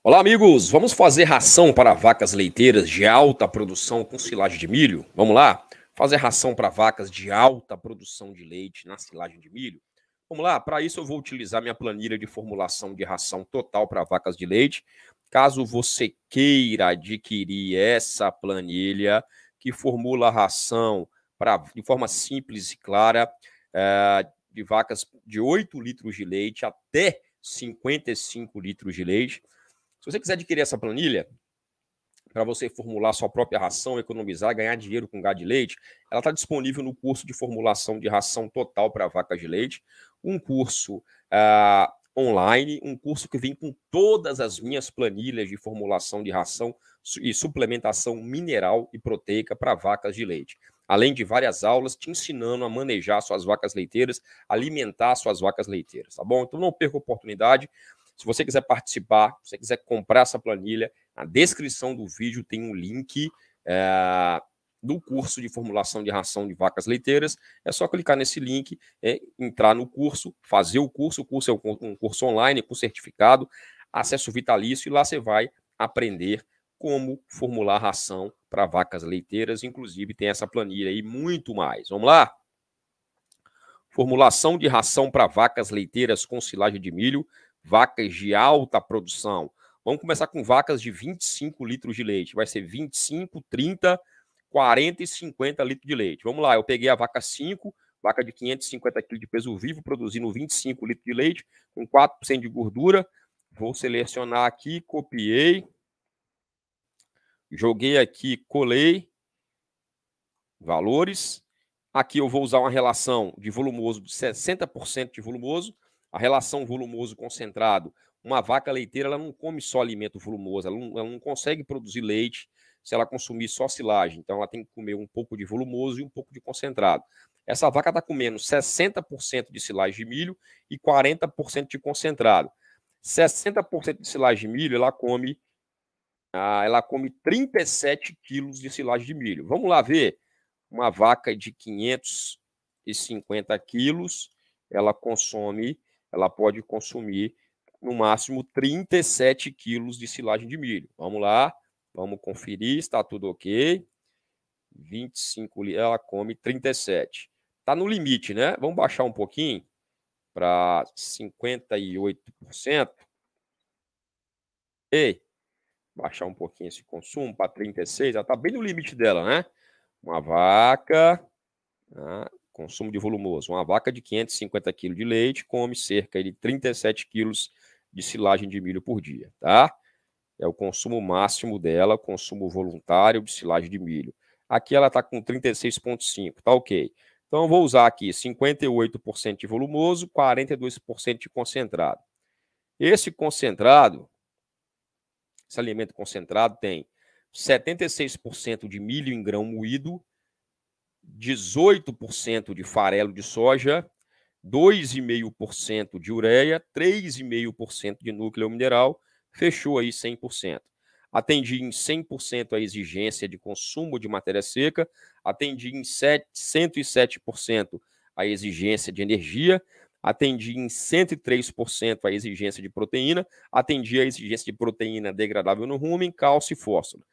Olá, amigos! Vamos fazer ração para vacas leiteiras de alta produção com silagem de milho? Vamos lá? Fazer ração para vacas de alta produção de leite na silagem de milho? Vamos lá? Para isso, eu vou utilizar minha planilha de formulação de ração total para vacas de leite. Caso você queira adquirir essa planilha que formula ração pra, de forma simples e clara é, de vacas de 8 litros de leite até 55 litros de leite, você quiser adquirir essa planilha, para você formular sua própria ração, economizar, ganhar dinheiro com gado de leite, ela está disponível no curso de formulação de ração total para vacas de leite, um curso ah, online, um curso que vem com todas as minhas planilhas de formulação de ração e suplementação mineral e proteica para vacas de leite. Além de várias aulas te ensinando a manejar suas vacas leiteiras, alimentar suas vacas leiteiras, tá bom? Então não perca a oportunidade. Se você quiser participar, se você quiser comprar essa planilha, na descrição do vídeo tem um link é, do curso de formulação de ração de vacas leiteiras. É só clicar nesse link, é, entrar no curso, fazer o curso. O curso é um curso online com certificado, acesso vitalício, e lá você vai aprender como formular ração para vacas leiteiras. Inclusive, tem essa planilha e muito mais. Vamos lá? Formulação de ração para vacas leiteiras com silagem de milho vacas de alta produção. Vamos começar com vacas de 25 litros de leite. Vai ser 25, 30, 40 e 50 litros de leite. Vamos lá, eu peguei a vaca 5, vaca de 550 quilos de peso vivo, produzindo 25 litros de leite, com 4% de gordura. Vou selecionar aqui, copiei, joguei aqui, colei, valores. Aqui eu vou usar uma relação de volumoso de 60% de volumoso a relação volumoso-concentrado. Uma vaca leiteira ela não come só alimento volumoso, ela não, ela não consegue produzir leite se ela consumir só silagem. Então, ela tem que comer um pouco de volumoso e um pouco de concentrado. Essa vaca está comendo 60% de silagem de milho e 40% de concentrado. 60% de silagem de milho, ela come, ah, ela come 37 quilos de silagem de milho. Vamos lá ver uma vaca de 550 quilos, ela consome ela pode consumir no máximo 37 quilos de silagem de milho. Vamos lá, vamos conferir, está tudo ok. 25, ela come 37. Está no limite, né? Vamos baixar um pouquinho para 58%. Ei, baixar um pouquinho esse consumo para 36, ela está bem no limite dela, né? Uma vaca, tá? consumo de volumoso. Uma vaca de 550 kg de leite come cerca de 37 kg de silagem de milho por dia, tá? É o consumo máximo dela, consumo voluntário de silagem de milho. Aqui ela está com 36,5, tá ok. Então eu vou usar aqui 58% de volumoso, 42% de concentrado. Esse concentrado, esse alimento concentrado tem 76% de milho em grão moído, 18% de farelo de soja, 2,5% de ureia, 3,5% de núcleo mineral, fechou aí 100%. Atendi em 100% a exigência de consumo de matéria seca, atendi em 107% a exigência de energia, atendi em 103% a exigência de proteína, atendi a exigência de proteína degradável no rumen, cálcio e fósforo.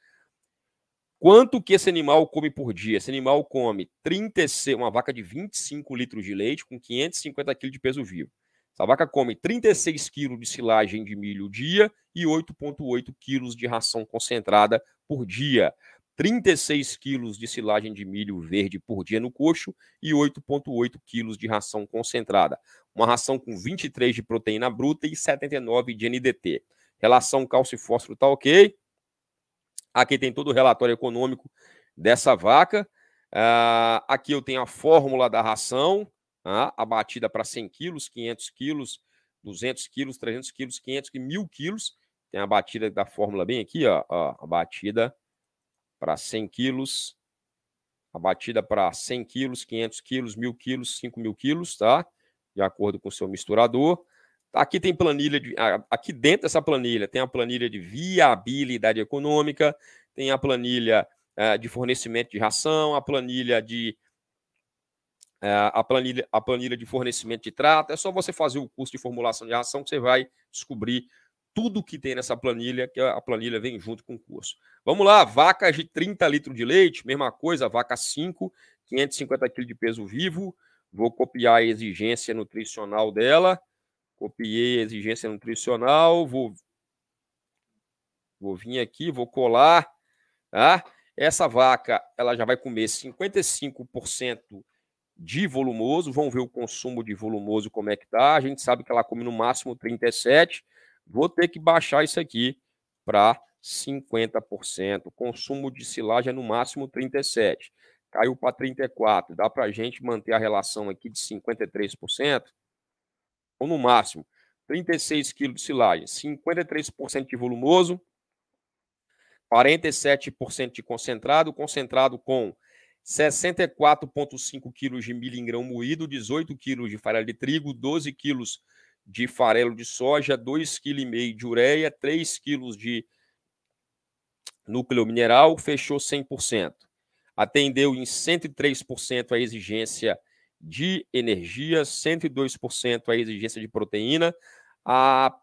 Quanto que esse animal come por dia? Esse animal come 36, uma vaca de 25 litros de leite com 550 quilos de peso vivo. Essa vaca come 36 quilos de silagem de milho dia e 8,8 quilos de ração concentrada por dia. 36 quilos de silagem de milho verde por dia no coxo e 8,8 quilos de ração concentrada. Uma ração com 23 de proteína bruta e 79 de NDT. Relação cálcio e fósforo tá ok? Aqui tem todo o relatório econômico dessa vaca. Uh, aqui eu tenho a fórmula da ração, uh, a batida para 100 quilos, 500 quilos, 200 quilos, 300 quilos, 500 e 1.000 quilos. Tem a batida da fórmula bem aqui, ó, ó a batida para 100 quilos, a para 100 quilos, 500 quilos, 1.000 quilos, 5.000 quilos, tá? De acordo com o seu misturador. Aqui tem planilha de, aqui dentro dessa planilha tem a planilha de viabilidade econômica, tem a planilha uh, de fornecimento de ração, a planilha de uh, a planilha, a planilha de fornecimento de trato. É só você fazer o curso de formulação de ração que você vai descobrir tudo que tem nessa planilha, que a planilha vem junto com o curso. Vamos lá, vacas de 30 litros de leite, mesma coisa, vaca 5, 550 kg de peso vivo. Vou copiar a exigência nutricional dela. Copiei a exigência nutricional, vou, vou vir aqui, vou colar. Tá? Essa vaca ela já vai comer 55% de volumoso. Vamos ver o consumo de volumoso como é que tá. A gente sabe que ela come no máximo 37. Vou ter que baixar isso aqui para 50%. Consumo de silagem é no máximo 37. Caiu para 34. Dá para a gente manter a relação aqui de 53%? ou no máximo 36 kg de silagem, 53% de volumoso, 47% de concentrado, concentrado com 64,5 kg de milho em grão moído, 18 kg de farelo de trigo, 12 kg de farelo de soja, 2,5 kg de ureia, 3 kg de núcleo mineral, fechou 100%. Atendeu em 103% a exigência de de energia, 102% a exigência de proteína. A...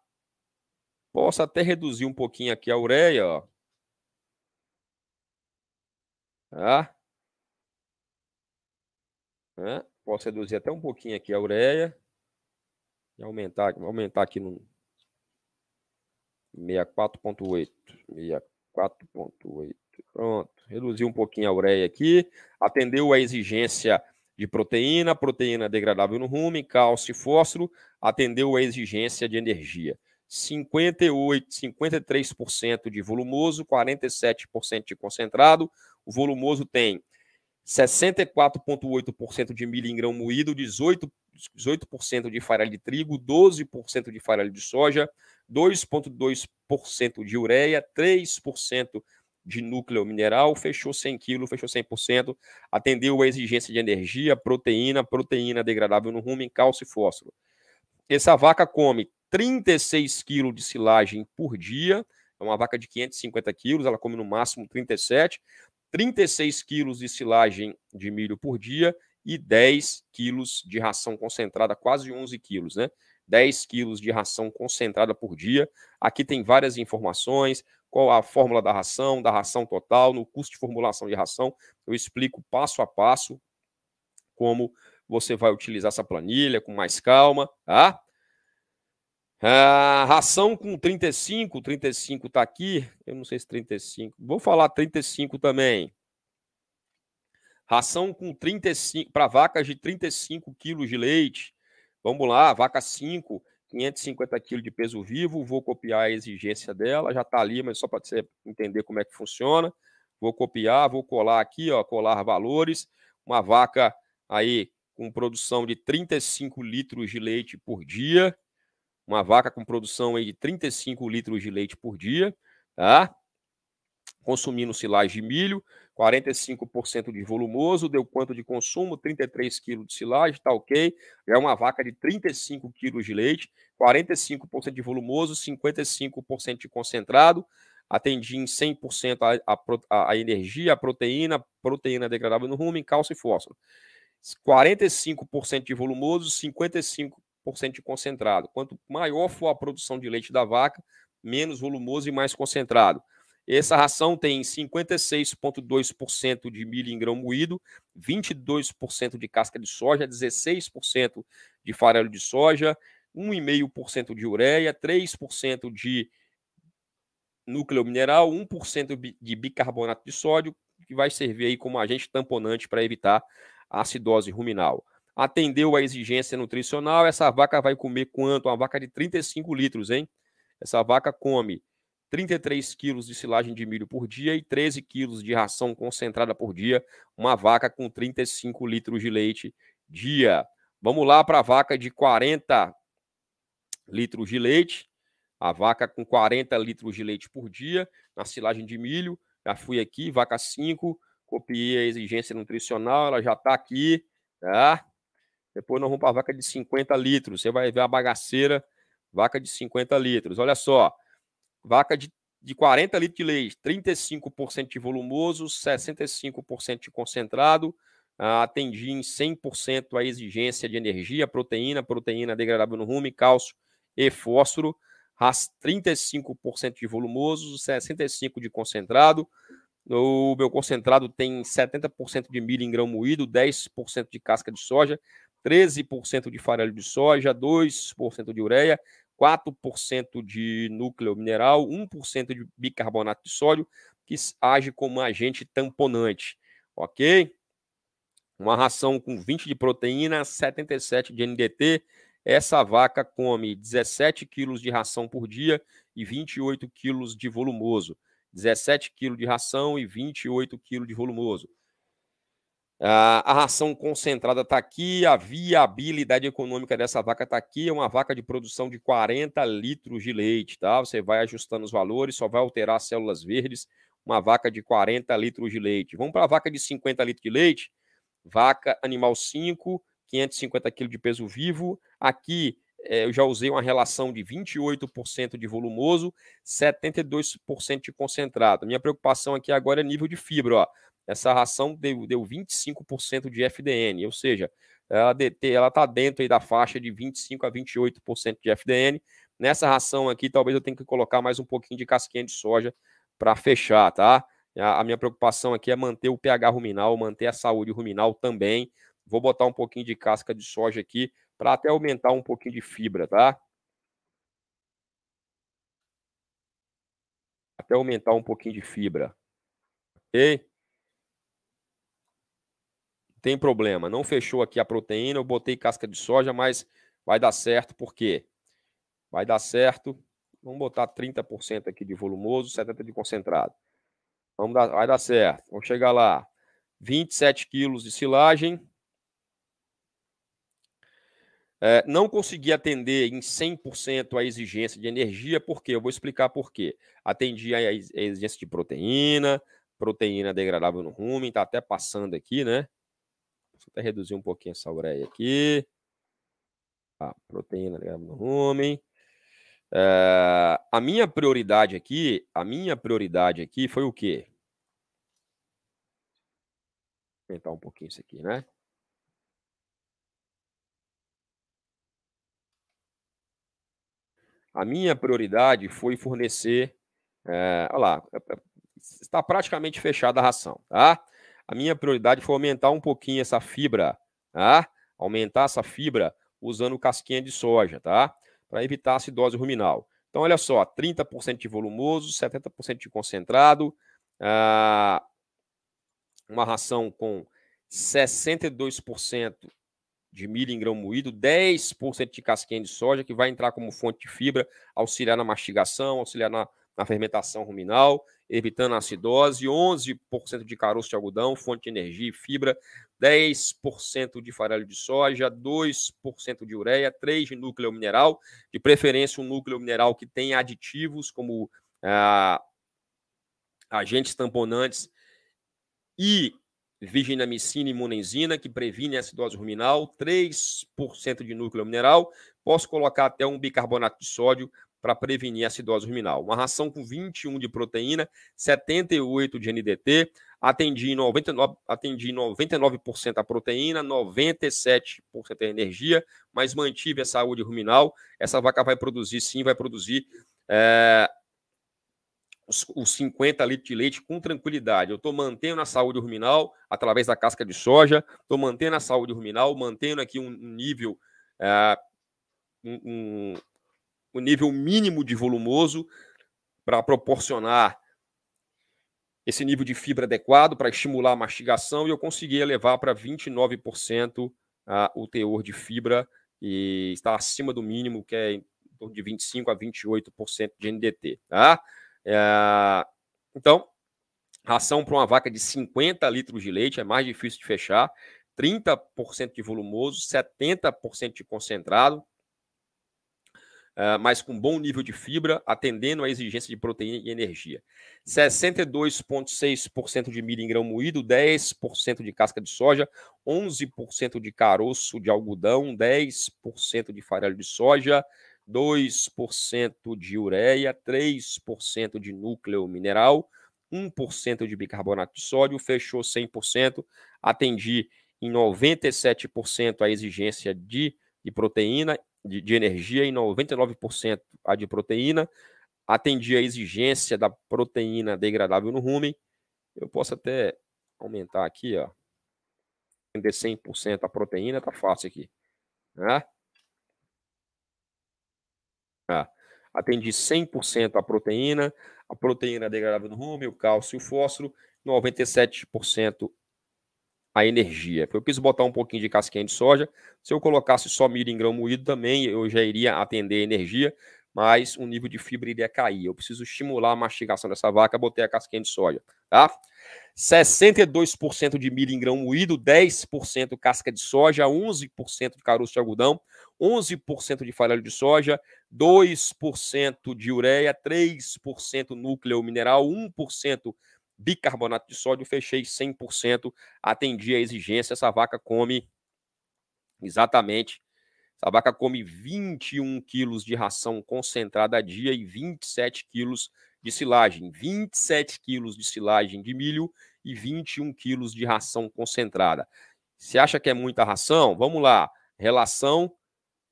Posso até reduzir um pouquinho aqui a ureia, ó. Tá? Posso reduzir até um pouquinho aqui a ureia. E aumentar, aumentar aqui no 64.8. 64.8. Pronto. Reduziu um pouquinho a ureia aqui. Atendeu a exigência de proteína, proteína degradável no rumo, cálcio e fósforo, atendeu a exigência de energia. 58, 53% de volumoso, 47% de concentrado. O volumoso tem 64,8% de milho em grão moído, 18%, 18 de farelo de trigo, 12% de farelo de soja, 2,2% de ureia, 3% de núcleo mineral, fechou 100 kg, fechou 100%, atendeu a exigência de energia, proteína, proteína degradável no rumen, cálcio e fósforo. Essa vaca come 36 kg de silagem por dia, é uma vaca de 550 quilos, ela come no máximo 37, 36 quilos de silagem de milho por dia e 10 quilos de ração concentrada, quase 11 quilos, né? 10 quilos de ração concentrada por dia. Aqui tem várias informações, qual a fórmula da ração, da ração total, no curso de formulação de ração, eu explico passo a passo como você vai utilizar essa planilha com mais calma, tá? ração com 35, 35 tá aqui, eu não sei se 35, vou falar 35 também. Ração com 35, para vacas de 35 quilos de leite, vamos lá, vaca 5, 550 quilos de peso vivo, vou copiar a exigência dela, já está ali, mas só para você entender como é que funciona. Vou copiar, vou colar aqui, ó, colar valores. Uma vaca aí com produção de 35 litros de leite por dia. Uma vaca com produção aí de 35 litros de leite por dia, tá? consumindo silagem de milho, 45% de volumoso, deu quanto de consumo? 33 quilos de silagem, tá ok. é uma vaca de 35 quilos de leite, 45% de volumoso, 55% de concentrado. Atendi em 100% a, a, a, energia, a proteína, proteína degradável no rumen, cálcio e fósforo. 45% de volumoso, 55% de concentrado. Quanto maior for a produção de leite da vaca, menos volumoso e mais concentrado. Essa ração tem 56,2% de milho em grão moído, 22% de casca de soja, 16% de farelo de soja, 1,5% de ureia, 3% de núcleo mineral, 1% de bicarbonato de sódio, que vai servir aí como agente tamponante para evitar a acidose ruminal. Atendeu a exigência nutricional, essa vaca vai comer quanto? Uma vaca de 35 litros, hein? Essa vaca come 33 quilos de silagem de milho por dia e 13 quilos de ração concentrada por dia, uma vaca com 35 litros de leite dia. Vamos lá para a vaca de 40 litros de leite, a vaca com 40 litros de leite por dia, na silagem de milho, já fui aqui, vaca 5, copiei a exigência nutricional, ela já está aqui, tá? Depois nós vamos para a vaca de 50 litros, você vai ver a bagaceira, vaca de 50 litros, olha só, Vaca de, de 40 litros de leite, 35% de volumoso, 65% de concentrado, ah, atendi em 100% a exigência de energia, proteína, proteína degradável no rumo, cálcio e fósforo, 35% de volumoso, 65% de concentrado. O meu concentrado tem 70% de milho em grão moído, 10% de casca de soja, 13% de farelo de soja, 2% de ureia 4% de núcleo mineral, 1% de bicarbonato de sódio, que age como agente tamponante, ok? Uma ração com 20 de proteína, 77 de NDT. Essa vaca come 17 quilos de ração por dia e 28 quilos de volumoso. 17 quilos de ração e 28 quilos de volumoso. Ah, a ração concentrada está aqui, a viabilidade econômica dessa vaca está aqui. É uma vaca de produção de 40 litros de leite, tá? Você vai ajustando os valores, só vai alterar as células verdes. Uma vaca de 40 litros de leite. Vamos para a vaca de 50 litros de leite? Vaca animal 5, 550 quilos de peso vivo. Aqui é, eu já usei uma relação de 28% de volumoso, 72% de concentrado. Minha preocupação aqui agora é nível de fibra. Ó. Essa ração deu, deu 25% de FDN, ou seja, ela está dentro da faixa de 25% a 28% de FDN. Nessa ração aqui, talvez eu tenha que colocar mais um pouquinho de casquinha de soja para fechar, tá? A, a minha preocupação aqui é manter o pH ruminal, manter a saúde ruminal também. Vou botar um pouquinho de casca de soja aqui para até aumentar um pouquinho de fibra, tá? Até aumentar um pouquinho de fibra. Ok? tem problema. Não fechou aqui a proteína, eu botei casca de soja, mas vai dar certo, por quê? Vai dar certo. Vamos botar 30% aqui de volumoso, 70% de concentrado. Vamos dar, vai dar certo. Vamos chegar lá. 27 quilos de silagem. É, não consegui atender em 100% a exigência de energia, por quê? Eu vou explicar por quê. Atendi a exigência de proteína, proteína degradável no rumen, está até passando aqui, né? Deixa eu até reduzir um pouquinho essa ureia aqui. A ah, proteína ligada né, no rumen. É, a minha prioridade aqui, a minha prioridade aqui foi o quê? Vou aumentar um pouquinho isso aqui, né? A minha prioridade foi fornecer. É, olha lá, eh, está praticamente fechada a ração, tá? A minha prioridade foi aumentar um pouquinho essa fibra, tá? Aumentar essa fibra usando casquinha de soja, tá? Para evitar a acidose ruminal. Então, olha só, 30% de volumoso, 70% de concentrado, ah, uma ração com 62% de milho em grão moído, 10% de casquinha de soja, que vai entrar como fonte de fibra, auxiliar na mastigação, auxiliar na na fermentação ruminal, evitando a acidose, 11% de caroço de algodão, fonte de energia e fibra, 10% de farelo de soja, 2% de ureia, 3% de núcleo mineral, de preferência um núcleo mineral que tem aditivos como ah, agentes tamponantes e viginamicina e imunenzina, que previne a acidose ruminal, 3% de núcleo mineral. Posso colocar até um bicarbonato de sódio para prevenir a acidose ruminal. Uma ração com 21 de proteína, 78 de NDT, atendi 99%, atendi 99 a proteína, 97% a energia, mas mantive a saúde ruminal. Essa vaca vai produzir, sim, vai produzir é, os, os 50 litros de leite com tranquilidade. Eu estou mantendo a saúde ruminal através da casca de soja, estou mantendo a saúde ruminal, mantendo aqui um, nível. É, um, o nível mínimo de volumoso para proporcionar esse nível de fibra adequado para estimular a mastigação e eu consegui elevar para 29% a, o teor de fibra e está acima do mínimo, que é em torno de 25% a 28% de NDT. Tá? É, então, ração para uma vaca de 50 litros de leite é mais difícil de fechar, 30% de volumoso, 70% de concentrado, mas com bom nível de fibra, atendendo à exigência de proteína e energia. 62,6% uhum. de milho em grão moído, 10% de casca de soja, 11% de caroço de algodão, 10% de farelo de soja, 2% de ureia, 3% de núcleo mineral, 1% de bicarbonato de sódio, fechou 100%, atendi em 97% a exigência de de proteína de, de energia e 99% a de proteína, atendia a exigência da proteína degradável no rumen. Eu posso até aumentar aqui, ó. Vender 100% a proteína, tá fácil aqui. Né? Ah, atendi 100% a proteína, a proteína degradável no rumen, o cálcio e o fósforo, 97% a energia. Eu quis botar um pouquinho de casquinha de soja. Se eu colocasse só milho em grão moído também, eu já iria atender a energia, mas o nível de fibra iria cair. Eu preciso estimular a mastigação dessa vaca, botei a casquinha de soja, tá? 62% de milho em grão moído, 10% casca de soja, 11% de caroço de algodão, 11% de farelo de soja, 2% de ureia, 3% núcleo mineral, 1% bicarbonato de sódio, fechei 100%, atendi a exigência. Essa vaca come exatamente. Essa vaca come 21 quilos de ração concentrada a dia e 27 quilos de silagem. 27 quilos de silagem de milho e 21 quilos de ração concentrada. Se acha que é muita ração? Vamos lá. Relação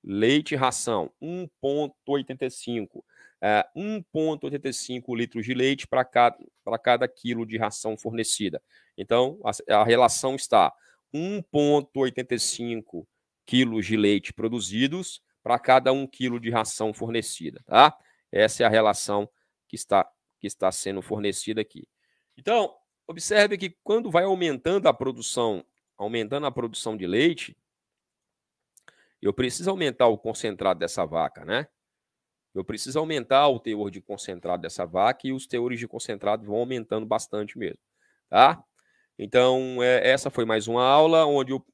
leite-ração, 1,85. 1,85 é, litros de leite para cada, para cada quilo de ração fornecida. Então, a, a relação está 1,85 quilos de leite produzidos para cada 1 quilo de ração fornecida, tá? Essa é a relação que está, que está sendo fornecida aqui. Então, observe que quando vai aumentando a produção, aumentando a produção de leite, eu preciso aumentar o concentrado dessa vaca, né? Eu preciso aumentar o teor de concentrado dessa vaca e os teores de concentrado vão aumentando bastante mesmo, tá? Então, é, essa foi mais uma aula onde eu,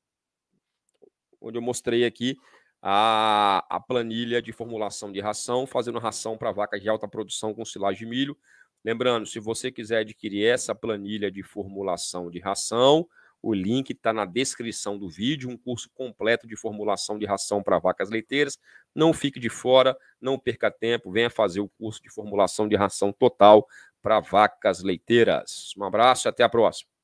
onde eu mostrei aqui a, a planilha de formulação de ração, fazendo ração para vacas de alta produção com silagem de milho. Lembrando, se você quiser adquirir essa planilha de formulação de ração, o link está na descrição do vídeo, um curso completo de formulação de ração para vacas leiteiras. Não fique de fora, não perca tempo, venha fazer o curso de formulação de ração total para vacas leiteiras. Um abraço e até a próxima.